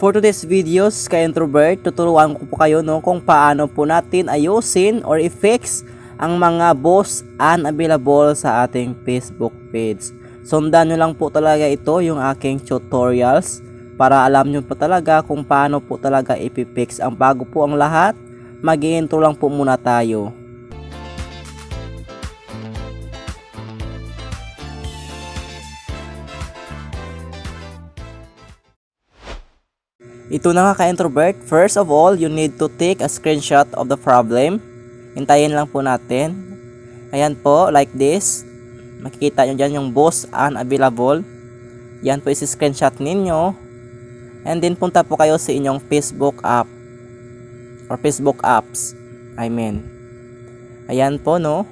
For today's videos, kay introvert, tuturuan ko po kayo no, kung paano po natin ayusin or i-fix ang mga boss unavailable sa ating Facebook page. Sundan nyo lang po talaga ito yung aking tutorials para alam nyo po talaga kung paano po talaga ipifix ang bago po ang lahat. Mag-intro lang po muna tayo. Ito na nga ka-introvert. First of all, you need to take a screenshot of the problem. Hintayin lang po natin. Ayan po, like this. Makikita nyo dyan yung boss unavailable. Yan po isi-screenshot ninyo. And then punta po kayo sa inyong Facebook app. Or Facebook apps. I mean. Ayan po no.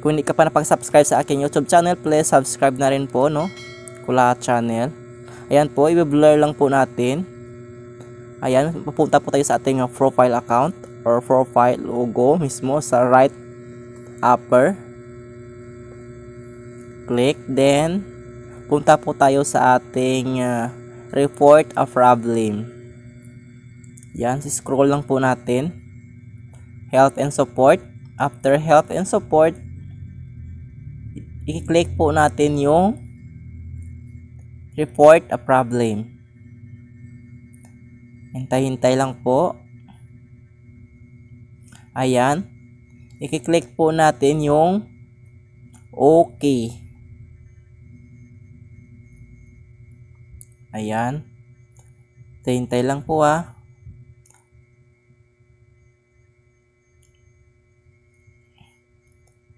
Kung hindi ka pa napag-subscribe sa aking YouTube channel, please subscribe na rin po no. Kula channel. Ayan po, i-blur lang po natin. Ayan, pupunta po tayo sa ating uh, profile account or profile logo mismo sa right upper. Click. Then, punta po tayo sa ating uh, report a problem. Yan, scroll lang po natin. Help and support. After help and support, i-click po natin yung report a problem. Hintay-hintay lang po. Ayan. I-click po natin yung okay. Ayan. Hintay-hintay lang po ah.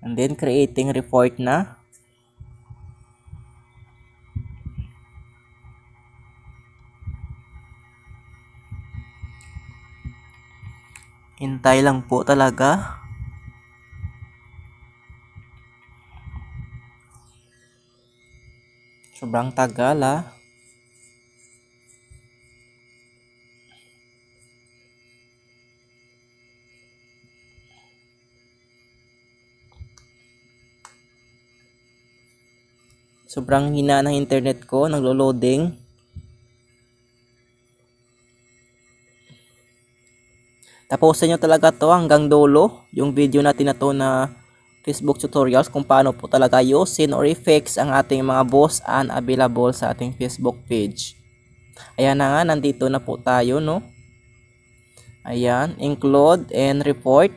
And then creating report na. Hintay lang po talaga. Sobrang tagal ah. Sobrang hina ng internet ko, naglo-loading. Tapusin nyo talaga to hanggang dulo yung video natin na to na Facebook tutorials kung paano po talaga ayusin or i-fix ang ating mga boss and available sa ating Facebook page. Ayan na nga, nandito na po tayo, no? Ayan, include and report.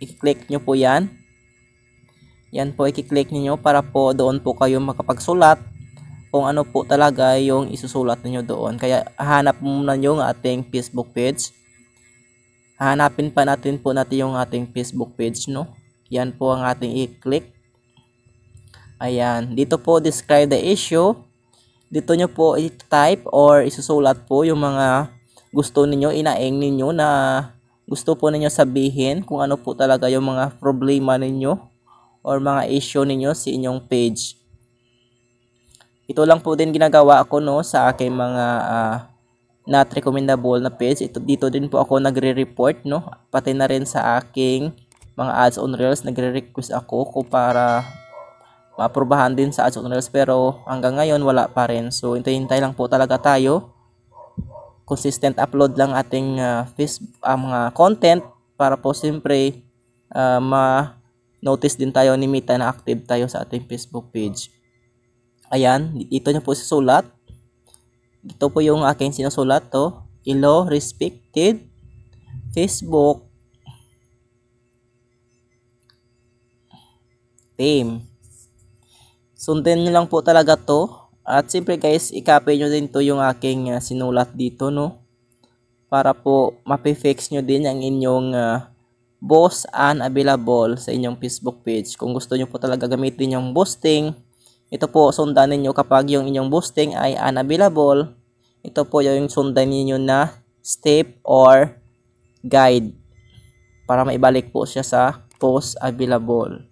I-click nyo po yan. Yan po, i-click niyo para po doon po kayo makapagsulat kung ano po talaga yung isusulat niyo doon. Kaya hanap muna nyo ang ating Facebook page Hahanapin pa natin po natin yung ating Facebook page, no? Yan po ang ating i-click. Ayan. Dito po, describe the issue. Dito nyo po i-type or isusulat po yung mga gusto ninyo, inaeng ninyo na gusto po ninyo sabihin kung ano po talaga yung mga problema ninyo or mga issue ninyo sa inyong page. Ito lang po din ginagawa ko no sa aking mga uh, not recommendable na page. Ito, dito din po ako nagre-report, no? Pati na rin sa aking mga ads on Reels, nagre-request ako ko para maaprubahan din sa ads on Reels. Pero hanggang ngayon, wala pa rin. So, hintay lang po talaga tayo. Consistent upload lang ating uh, ah, Facebook, uh, ah, mga content para po siyempre uh, ma-notice din tayo ni Mita na active tayo sa ating Facebook page. Ayan, dito niya po sa sulat. Ito po yung aking sinusulat to. Ilo respected Facebook team. Sundin nyo lang po talaga to. At siyempre guys, i-copy nyo din to yung aking uh, sinulat dito no. Para po mapifix nyo din ang inyong uh, boss and available sa inyong Facebook page. Kung gusto nyo po talaga gamitin yung boosting, ito po, sundan ninyo kapag yung inyong boosting ay unavailable ito po yung sundan ninyo na step or guide para maibalik po siya sa post available.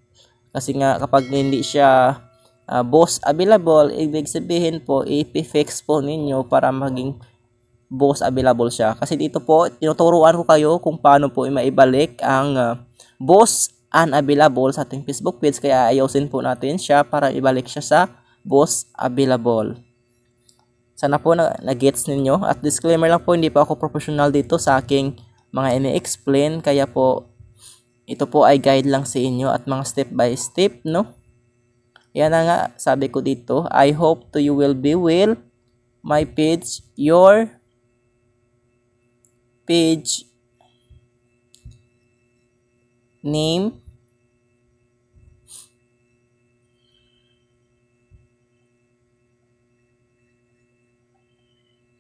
Kasi nga kapag hindi siya uh, ah, boss available, ibig sabihin po i po ninyo para maging boss available siya. Kasi dito po tinuturuan ko kayo kung paano po maibalik ang uh, ah, boss unavailable sa ating Facebook page kaya ayusin po natin siya para ibalik siya sa boss available. Sana po na, na ninyo. At disclaimer lang po, hindi pa ako professional dito sa aking mga ini-explain. Kaya po, ito po ay guide lang sa inyo at mga step by step, no? Yan na nga, sabi ko dito. I hope to you will be well. my page, your page, name,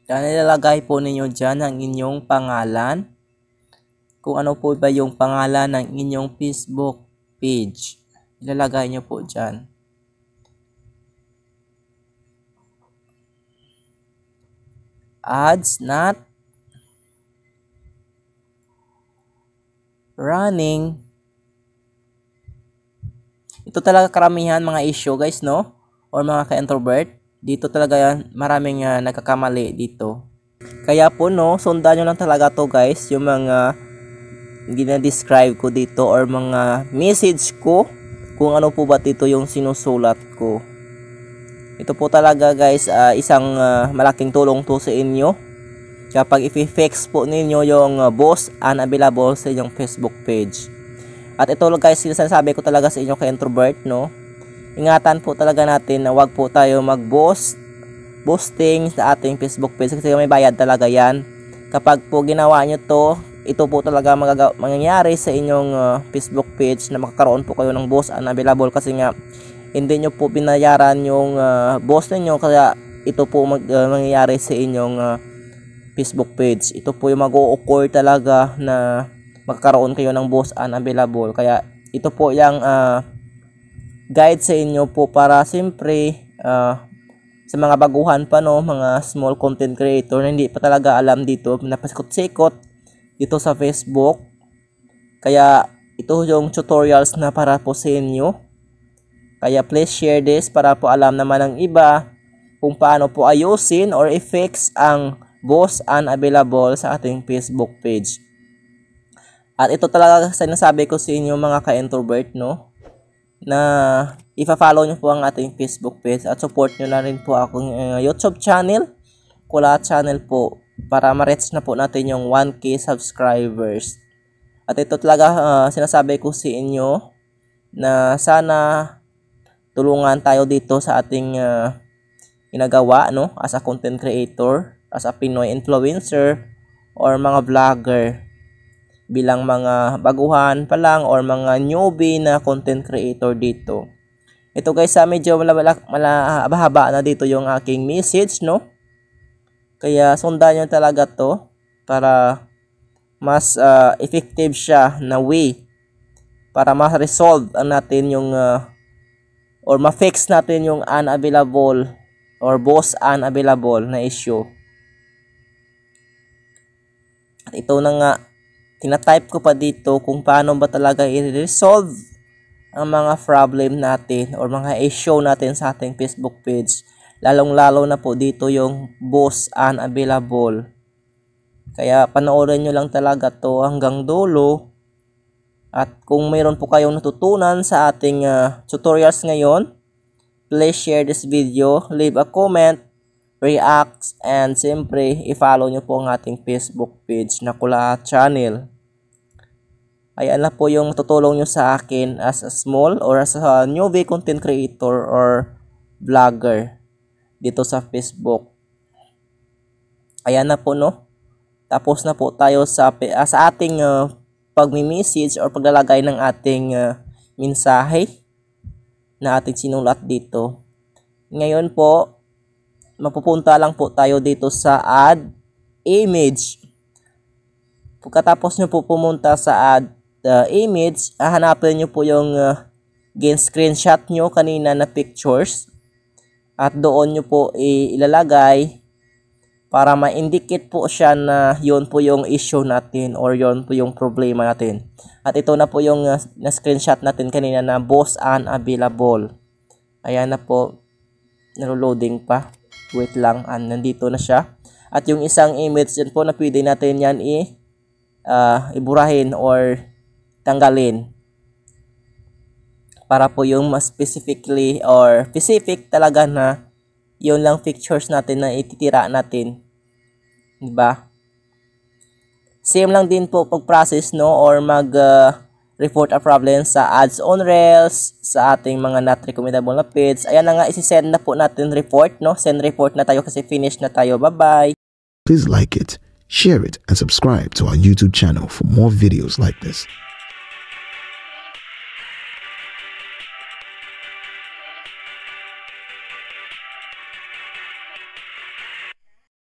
Dahil nilalagay po ninyo dyan ang inyong pangalan. Kung ano po ba yung pangalan ng inyong Facebook page. Ilalagay nyo po dyan. Ads not running. Ito talaga karamihan mga issue guys, no? Or mga ka-introvert dito talaga yan maraming uh, nagkakamali dito. Kaya po no, sundan nyo lang talaga to guys, yung mga gina-describe ko dito or mga message ko kung ano po ba dito yung sinusulat ko. Ito po talaga guys, uh, isang uh, malaking tulong to sa inyo. Kapag i-fix po ninyo yung uh, boss unavailable sa inyong Facebook page. At ito guys, sinasabi ko talaga sa inyo kay introvert, no? ingatan po talaga natin na wag po tayo mag boost boosting sa ating Facebook page kasi may bayad talaga yan. Kapag po ginawa nyo to, ito po talaga mangyayari sa inyong uh, Facebook page na makakaroon po kayo ng boost boss available kasi nga hindi nyo po binayaran yung uh, boss ninyo kaya ito po mag, uh, mangyayari sa inyong uh, Facebook page. Ito po yung mag-o-occur talaga na magkaroon kayo ng boss unavailable. Kaya ito po yung uh, guide sa inyo po para siyempre uh, sa mga baguhan pa no, mga small content creator na hindi pa talaga alam dito, napasikot-sikot dito sa Facebook. Kaya ito yung tutorials na para po sa inyo. Kaya please share this para po alam naman ng iba kung paano po ayusin or i-fix ang boss unavailable sa ating Facebook page. At ito talaga sinasabi ko sa inyo mga ka-introvert, no? na ifa-follow nyo po ang ating Facebook page at support nyo na rin po akong uh, YouTube channel, Kula channel po, para ma-reach na po natin yung 1K subscribers. At ito talaga uh, sinasabi ko sa inyo na sana tulungan tayo dito sa ating uh, ginagawa no as a content creator, as a Pinoy influencer or mga vlogger bilang mga baguhan pa lang or mga newbie na content creator dito. Ito guys, sa medyo malabala, malahaba na dito yung aking message, no? Kaya sundan nyo talaga to para mas uh, effective siya na way para ma-resolve natin yung uh, or ma-fix natin yung unavailable or boss unavailable na issue. At ito na nga tinatype ko pa dito kung paano ba talaga i-resolve ang mga problem natin or mga issue natin sa ating Facebook page. Lalong-lalo na po dito yung boss unavailable. Kaya panoorin nyo lang talaga to hanggang dulo. At kung mayroon po kayong natutunan sa ating uh, tutorials ngayon, please share this video, leave a comment, reacts, and siyempre, i-follow nyo po ang ating Facebook page na Kula Channel. Ayan na po yung tutulong nyo sa akin as a small or as a newbie content creator or vlogger dito sa Facebook. Ayan na po no. Tapos na po tayo sa, uh, sa ating uh, pagmi-message or paglalagay ng ating uh, mensahe na ating sinulat dito. Ngayon po, mapupunta lang po tayo dito sa add image. Pagkatapos nyo po pumunta sa add uh, image, hahanapin nyo po yung uh, gain screenshot nyo kanina na pictures. At doon nyo po ilalagay para ma-indicate po siya na yon po yung issue natin or yon po yung problema natin. At ito na po yung uh, na-screenshot natin kanina na boss unavailable. Ayan na po, nalo-loading pa. Wait lang, and nandito na siya. At yung isang image yan po na pwede natin yan i, uh, iburahin or tanggalin. Para po yung mas specifically or specific talaga na yun lang pictures natin na ititira natin. Diba? Same lang din po pag-process no or mag uh, report a problem sa ads on Rails, sa ating mga not recommendable na feeds. Ayan na nga, isi-send na po natin report, no? Send report na tayo kasi finish na tayo. Bye-bye! Please like it, share it, and subscribe to our YouTube channel for more videos like this.